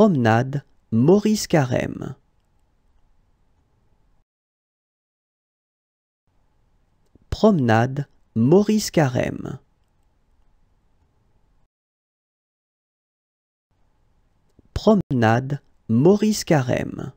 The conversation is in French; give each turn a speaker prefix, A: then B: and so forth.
A: Promenade Maurice Carême
B: Promenade Maurice Carême Promenade Maurice
A: Carême